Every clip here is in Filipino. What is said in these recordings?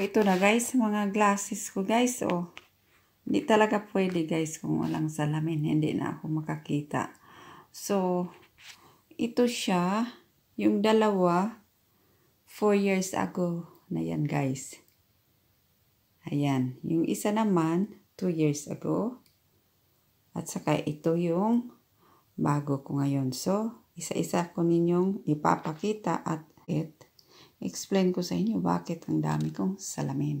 Ito na guys, mga glasses ko guys, oh. Hindi talaga pwede guys kung walang salamin, hindi na ako makakita. So, ito siya, yung dalawa, 4 years ago na yan guys. Ayan, yung isa naman, 2 years ago. At saka ito yung bago ko ngayon. So, isa-isa ko ninyong ipapakita at it explain ko sa inyo bakit ang dami kong salamin.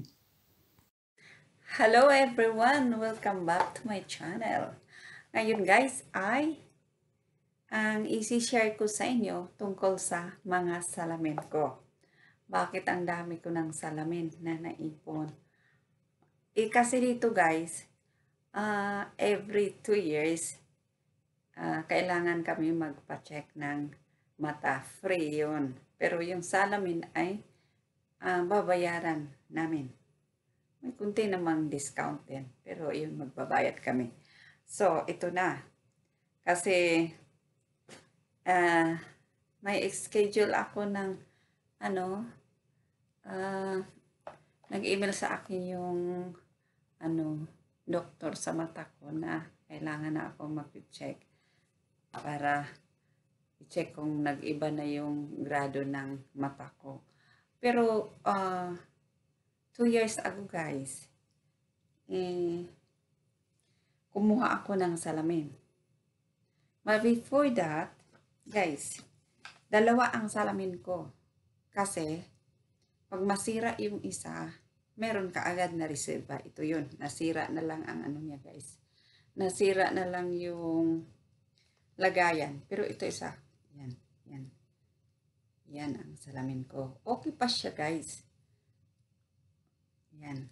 Hello everyone! Welcome back to my channel. Ngayon guys ay ang isi-share ko sa inyo tungkol sa mga salamin ko. Bakit ang dami ko ng salamin na naipon? Eh, kasi dito guys, uh, every 2 years, uh, kailangan kami magpa-check ng mata. Free yun. Pero yung salamin ay uh, babayaran namin. May kunti namang discount din. Pero yun, magbabayad kami. So, ito na. Kasi, uh, may schedule ako ng, ano, uh, nag-email sa akin yung, ano, doktor sa mata ko na kailangan na ako mag-check para i-check kung nag-iba na yung grado ng mata ko. Pero, uh, two years ago guys, eh, kumuha ako ng salamin. But before that, guys, dalawa ang salamin ko. Kasi, pag masira yung isa, meron ka agad na reserva. Ito yun, nasira na lang ang ano niya guys. Nasira na lang yung lagayan. Pero ito isa, yan, yan. Yan ang salamin ko. Okay pa siya guys. Yan.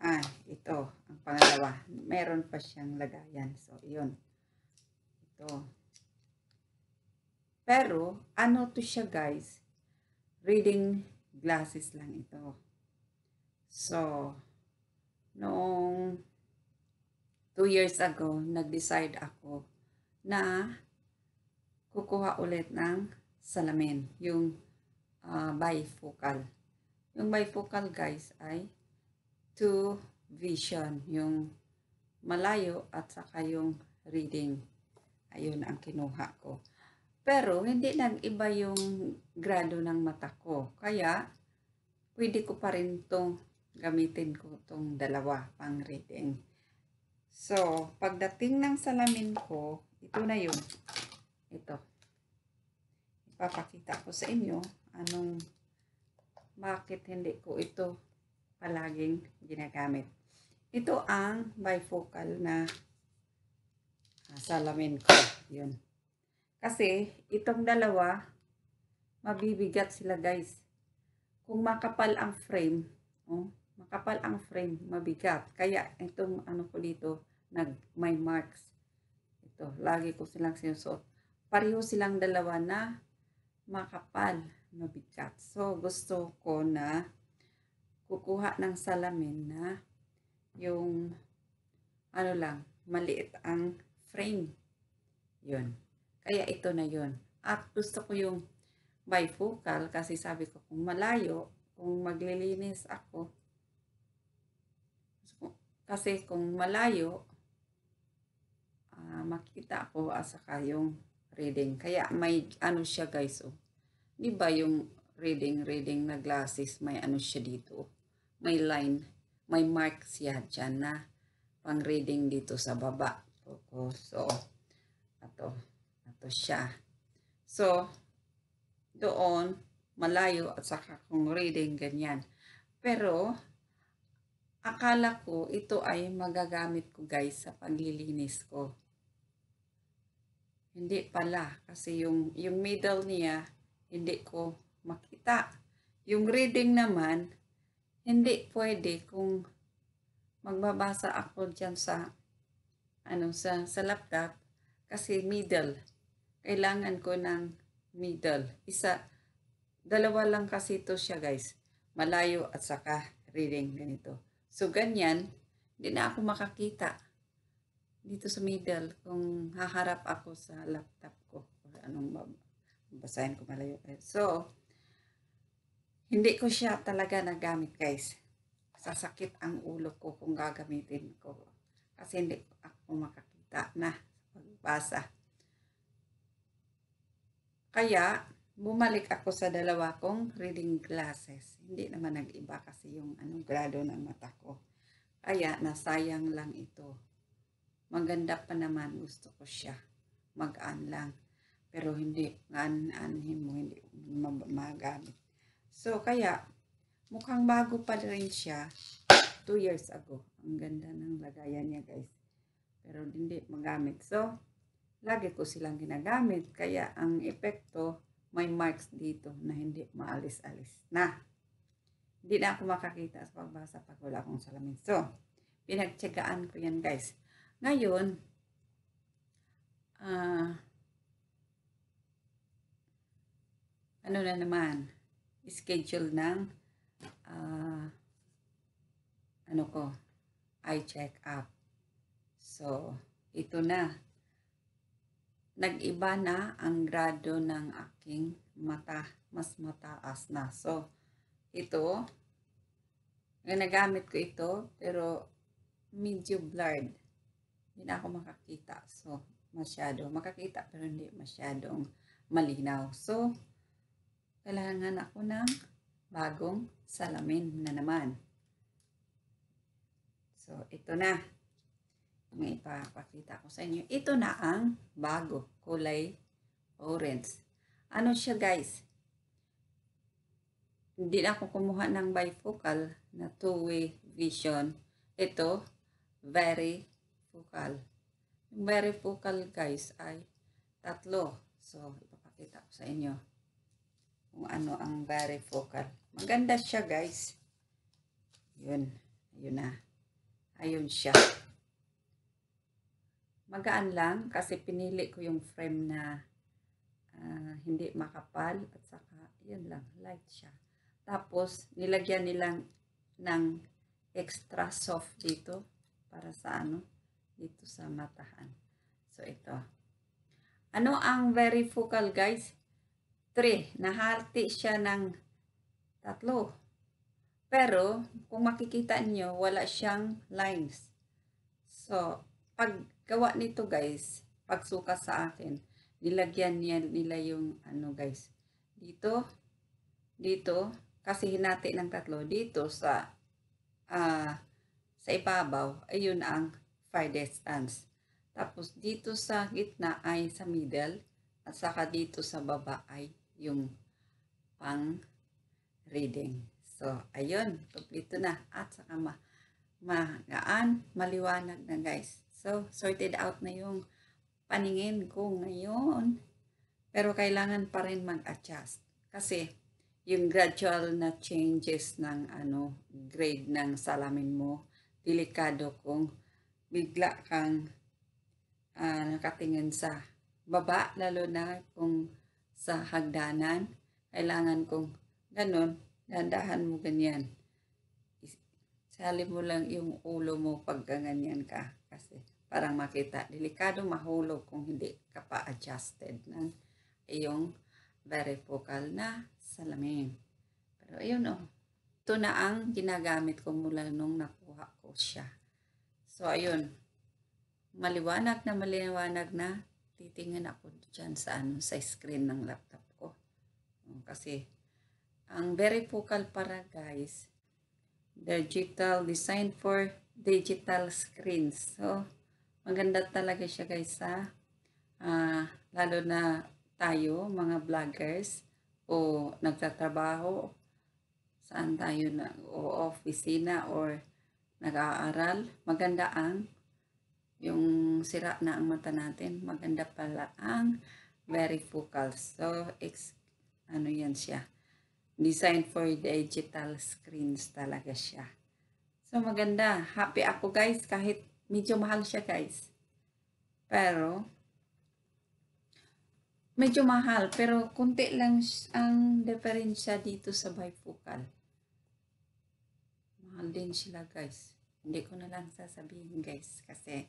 Ah, ito. Ang pangalawa. Meron pa siyang lagayan. So, yun. Ito. Pero, ano to siya guys? Reading glasses lang ito. So, noong 2 years ago, nag-decide ako na kukuha ulit ng salamin, yung uh, bifocal. Yung bifocal guys ay two vision, yung malayo at saka yung reading. Ayun ang kinuha ko. Pero hindi lang iba yung grado ng mata ko. Kaya pwede ko pa rin tong gamitin ko tong dalawa pang reading. So, pagdating ng salamin ko, ito na yun. Ito. Ipapakita ko sa inyo anong bakit hindi ko ito palaging ginagamit. Ito ang bifocal na ah, salamin ko. Yun. Kasi itong dalawa mabibigat sila guys. Kung makapal ang frame, oh, makapal ang frame, mabigat. Kaya itong ano ko dito, nag, may marks. Ito, lagi ko silang sinusuot pareho silang dalawa na makapal, mabigat. So, gusto ko na kukuha ng salamin na yung ano lang, maliit ang frame. Yun. Kaya ito na yun. At gusto ko yung bifocal kasi sabi ko kung malayo, kung maglilinis ako, kasi kung malayo, uh, makita ako at ah, saka yung reading. Kaya may ano siya guys, oh. 'Di ba yung reading reading na glasses, may ano siya dito. Oh. May line, may mark siya diyan na pang reading dito sa baba. Focus. So, ato, ato siya. So, doon, malayo at saka kung reading, ganyan. Pero, akala ko ito ay magagamit ko guys sa paglilinis ko. Hindi pala kasi yung yung middle niya hindi ko makita. Yung reading naman hindi pwede kung magbabasa ako diyan sa ano sa sa laptop kasi middle. Kailangan ko ng middle. Isa dalawa lang kasi to siya guys. Malayo at saka reading ganito. So ganyan, hindi na ako makakita dito sa middle kung haharap ako sa laptop ko or anong babasahin ko malayo So, hindi ko siya talaga nagamit guys. Sasakit ang ulo ko kung gagamitin ko. Kasi hindi ako makakita na pagbasa. Kaya, bumalik ako sa dalawa kong reading glasses. Hindi naman nag-iba kasi yung anong grado ng mata ko. Kaya, nasayang lang ito. Maganda pa naman, gusto ko siya. Mag-an lang. Pero hindi, an-anhin mo, hindi magamit. So, kaya, mukhang bago pa rin siya. 2 years ago. Ang ganda ng lagayan niya, guys. Pero hindi magamit. So, lagi ko silang ginagamit. Kaya, ang epekto, may marks dito na hindi maalis-alis na. Hindi na ako makakita sa pagbasa pag wala akong salamin. So, pinagtsagaan ko yan, guys. Ngayon, uh, ano na naman, schedule ng uh, ano ko, eye check up. So, ito na. Nag-iba na ang grado ng aking mata. Mas mataas na. So, ito, ginagamit ko ito, pero medyo blurred hindi na ako makakita. So, masyado makakita pero hindi masyadong malinaw. So, kailangan ako ng bagong salamin na naman. So, ito na. May ipapakita ko sa inyo. Ito na ang bago. Kulay orange. Ano siya guys? Hindi na ako kumuha ng bifocal na two-way vision. Ito, very varifocal. Yung varifocal guys ay tatlo. So, ipapakita ko sa inyo kung ano ang varifocal. Maganda siya guys. Yun. Ayun na. Ayun siya. Magaan lang kasi pinili ko yung frame na uh, hindi makapal at saka yun lang, light siya. Tapos, nilagyan nilang ng extra soft dito para sa ano, dito sa matahan. So, ito. Ano ang verifocal, guys? 3. Nahati siya ng tatlo. Pero, kung makikita niyo wala siyang lines. So, pag gawa nito, guys, pagsuka sa akin, nilagyan niya nila yung ano, guys. Dito, dito, kasi hinati ng tatlo. Dito sa, uh, sa ibabaw, ayun ang farthest arms. Tapos dito sa gitna ay sa middle at saka dito sa baba ay yung pang reading. So, ayun, kompleto na. At saka ma magaan, maliwanag na guys. So, sorted out na yung paningin ko ngayon. Pero kailangan pa rin mag-adjust. Kasi, yung gradual na changes ng ano grade ng salamin mo, delikado kung bigla kang uh, nakatingin sa baba, lalo na kung sa hagdanan, kailangan kong ganun, dandahan mo ganyan. Sali mo lang yung ulo mo pag ganyan ka. Kasi parang makita, delikado mahulog kung hindi ka pa adjusted ng iyong verifocal na salamin. Pero ayun o, oh. ito na ang ginagamit ko mula nung nakuha ko siya. So, ayun. Maliwanag na maliwanag na titingin ako dyan sa, ano, sa screen ng laptop ko. Oh, kasi, ang very focal para guys, digital design for digital screens. So, maganda talaga siya guys sa uh, ah, lalo na tayo, mga vloggers o nagtatrabaho saan tayo na o office na or nag-aaral, maganda ang yung sira na ang mata natin. Maganda pala ang very focal. So, ex, ano yan siya. Design for digital screens talaga siya. So, maganda. Happy ako guys kahit medyo mahal siya guys. Pero, medyo mahal. Pero, konti lang ang diferensya dito sa bifocal mahal din sila guys. Hindi ko na lang sasabihin guys kasi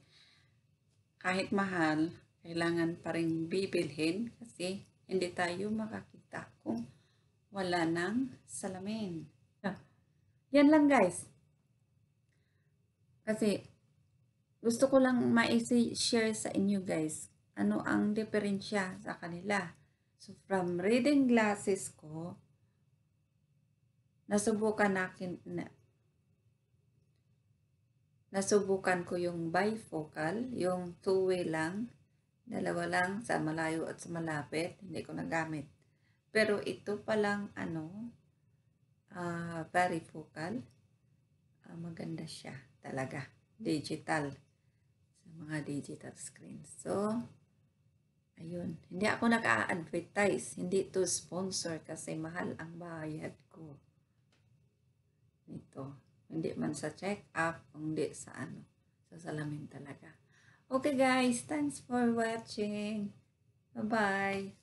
kahit mahal, kailangan pa rin bibilhin kasi hindi tayo makakita kung wala ng salamin. Yan lang guys. Kasi gusto ko lang ma-share sa inyo guys ano ang diferensya sa kanila. So from reading glasses ko, nasubukan na, nasubukan ko yung bifocal, yung two-way lang, dalawa lang sa malayo at sa malapit, hindi ko nagamit. Pero ito palang ano, uh, ah, varifocal, uh, ah, maganda siya talaga, digital, sa mga digital screens. So, ayun, hindi ako naka-advertise, hindi to sponsor kasi mahal ang bayad ko. Ito. Hindi man sa check-up, kundi sa ano, sa salamin talaga. Okay guys, thanks for watching. Bye-bye.